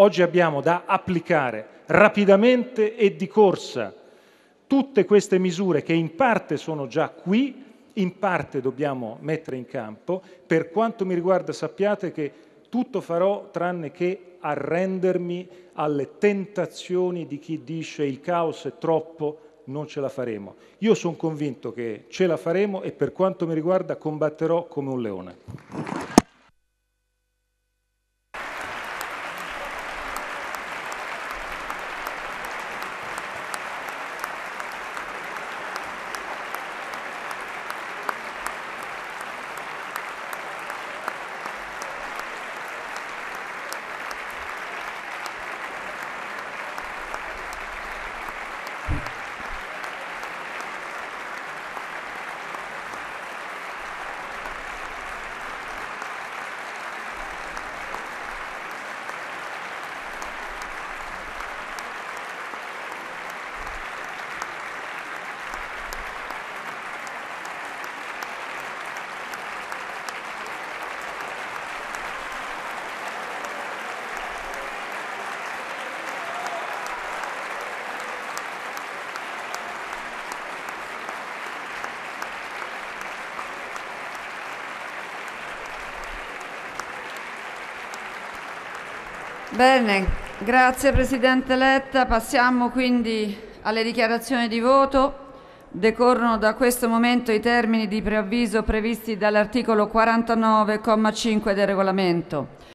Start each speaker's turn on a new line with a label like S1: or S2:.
S1: Oggi abbiamo da applicare rapidamente e di corsa tutte queste misure che in parte sono già qui, in parte dobbiamo mettere in campo. Per quanto mi riguarda sappiate che tutto farò tranne che arrendermi alle tentazioni di chi dice il caos è troppo, non ce la faremo. Io sono convinto che ce la faremo e per quanto mi riguarda combatterò come un leone.
S2: Bene, grazie Presidente Letta. Passiamo quindi alle dichiarazioni di voto. Decorrono da questo momento i termini di preavviso previsti dall'articolo 49,5 del regolamento.